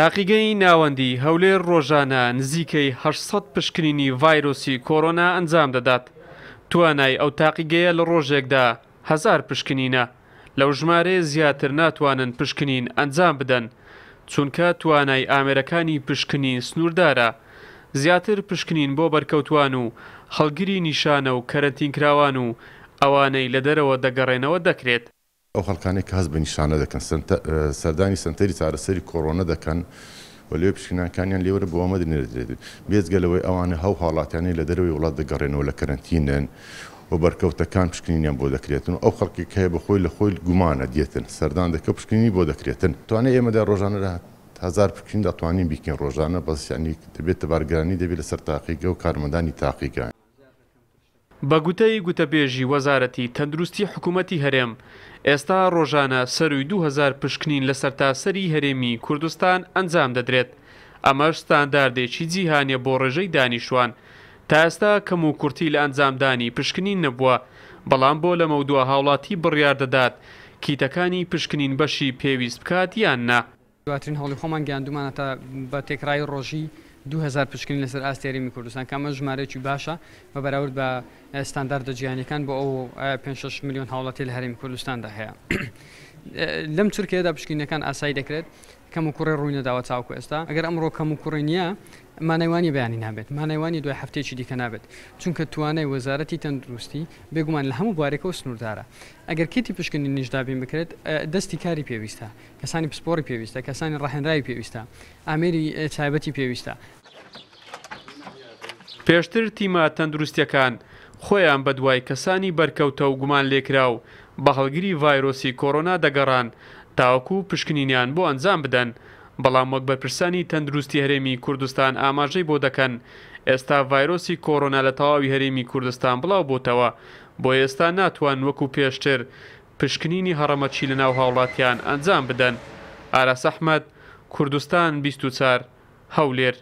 تاقیگەی ناوەندی هەولێر ڕۆژانە نزیکەی 800 پشکنینی ڤایرۆسی کۆرۆنا ئەنجام دەدات. توانای ئەو تاقیگەیە لە ڕۆژێکدا هزار پشکنینە لەو ژمارەیە زیاتر ناتوانن پشکنین ئەنجام بدەن چونکە توانای ئامێرەکانی پشکنین سنووردارە زیاتر پشکنین بۆ بەرکەوتوان و هەڵگیری نیشانە و کەرەنتینکراوان و ئەوانەی لە دەرەوە دەگەڕێنەوە دەکرێت ئەو خەڵکانێک کاس بە نیشانە دەکەن سەردانی سنتەری چارەسەری کۆڕۆنە دەکەن و لێ پشکناکانیان لێوەرە بۆ ئەمە نێدرێت بێزگەلەوەی ئەوانە هەو حاڵاتیانەی لە دەرەوەی وڵات دەگەڕێنەوە لە کەرنتینەن و بەرکەوتەکان پشکنینیان بۆ دەکرێتن ئەو خەڵکی کەیە بە خۆی لە خۆی گومانە دێتن سەردان دەکە پشکنی بۆ دەکرێتن توانێت ئێمەدا ڕۆژانە هات هزار پکین دەتوانین بیکەین ڕۆژانە بەسیانی دەبێت تەبارگرانی دەبێت لە سەر تاقیگە و کارمەدانی تاقیگەن بە گوتەی گوتەبێژی وەزارەتی تەندروستی حکوومەتی هەرێم ئێستا ڕۆژانە سەروی 2000 پشکنین لە سەرتاسەری هەرێمی کوردستان ئەنجام دەدرێت ئەمەش ستانداردێکی جیهانە بۆ ڕێژەی دانیشتوان تا ئێستا کەم و کورتی لە ئەنجامدانی پشکنین نەبووە بەڵام بۆ لە مەودووە هاوڵاتی بڕیار دەدات کیتەکانی پشکنین بەشی پێویست بکات یان نا دواترین هەڵی خۆمان گەاندومانە تا بە تێکرای ڕۆژی دوهزار پشکنی لەسەر ئاستێریمی کوردستان کامە ژمارەێکی باشە بە بەراورد بە ستانداردە جیانەکان بۆ ئەو 5 میلیۆن هاوڵەتی لە هەرمی کوردستاندا هەیە. لەم چرکێدا پشکینەکان ئاسایی دەکرێت کەم و کوڕی ڕووی نەداوە چاوکو ئێستا ئەگەر ئەمڕۆ کەم و کوڕی نییە مانەیوانی بەیانی نابێت مانەیوانی دوای هەفتێکی دیکە نابێت چونکە توانای وەزارەتی تەندروستی بێگومان لە هەموو بارێکەوە سنووردارە ئەگەر کتی پشکنی نیشدابین بکرێت دەستی کاری پێویستە کەسانی پسپۆری پێویستە کەسانی ڕاهێنراوی پێویستە ئامێری چایبەتی پێویستە پێشتر تیمە تەندروستیەکان خۆیان بە دوای کەسانی بەرکەوتە و گومان لێکرا و بە هەڵگیری ڤایرۆسی کۆرۆنا دەگەڕان تاوەکو پشکنینیان بۆ ئەنجام بدەن بەڵام وەک بەرپرسانی تەندروستی هەرێمی کوردستان ئاماژەی بۆ دەکەن ئێستا ڤایرۆسی کۆرۆنا لە تەواوی هەرێمی کوردستان بڵاو بۆتەوە بۆ ئێستا ناتوان وەکو پێشتر پشکنینی هەڕەمەچی لە ناو هاوڵاتیان ئەنجام بدەن ئارا سەحمەد کوردستان 24 هەولێر